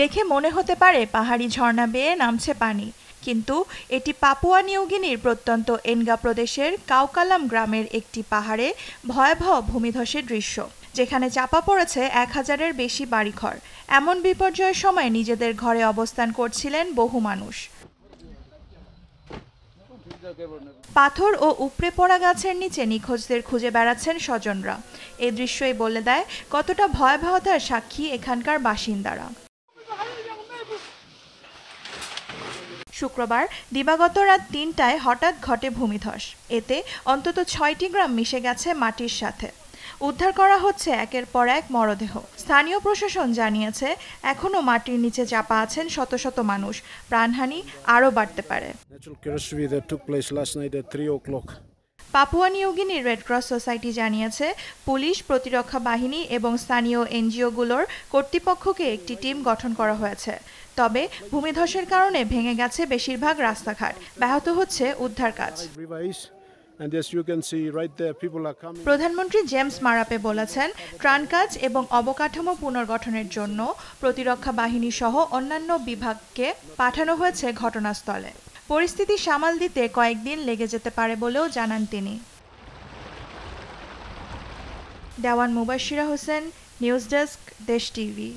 দেখে মনে হতে পারে পাহাড়ি ঝর্ণা বেয়ে নামছে পানি কিন্তু এটি পাপুয়া নিউগিনির প্রত্যন্ত এনগা প্রদেশের কাউকালাম গ্রামের একটি পাহাড়ে ভয়াবহ ভূমিধসের দৃশ্য যেখানে চাপা পড়েছে এক হাজারের বেশি বাড়িঘর এমন বিপর্যয়ের সময় নিজেদের ঘরে অবস্থান করছিলেন বহু মানুষ পাথর ও উপড়ে পড়া গাছের নিচে নিখোঁজদের খুঁজে বেড়াচ্ছেন স্বজনরা এ দৃশ্যই বলে দেয় কতটা ভয়াবহতার সাক্ষী এখানকার বাসিন্দারা শুক্রবার দিবাগত রাত তিনটায় হঠাৎ ঘটে ভূমিধস এতে অন্তত ছয়টি গ্রাম মিশে গেছে মাটির সাথে উদ্ধার করা হচ্ছে একের পর এক মরদেহ স্থানীয় প্রশাসন জানিয়েছে এখনও মাটির নিচে চাপা আছেন শত শত মানুষ প্রাণহানি আরও বাড়তে পারে পাপুয়া নিউগিনি রেডক্রস সোসাইটি জানিয়েছে পুলিশ প্রতিরক্ষা বাহিনী এবং স্থানীয় এনজিওগুলোর কর্তৃপক্ষকে একটি টিম গঠন করা হয়েছে তবে ভূমিধসের কারণে ভেঙে গেছে বেশিরভাগ রাস্তাঘাট ব্যাহত হচ্ছে উদ্ধার কাজ প্রধানমন্ত্রী জেমস মারাপে বলেছেন ত্রাণ কাজ এবং অবকাঠামো পুনর্গঠনের জন্য প্রতিরক্ষা বাহিনী সহ অন্যান্য বিভাগকে পাঠানো হয়েছে ঘটনাস্থলে পরিস্থিতি সামাল দিতে কয়েকদিন লেগে যেতে পারে বলেও জানান তিনি Dewan Mubashira Hossain news desk Desh TV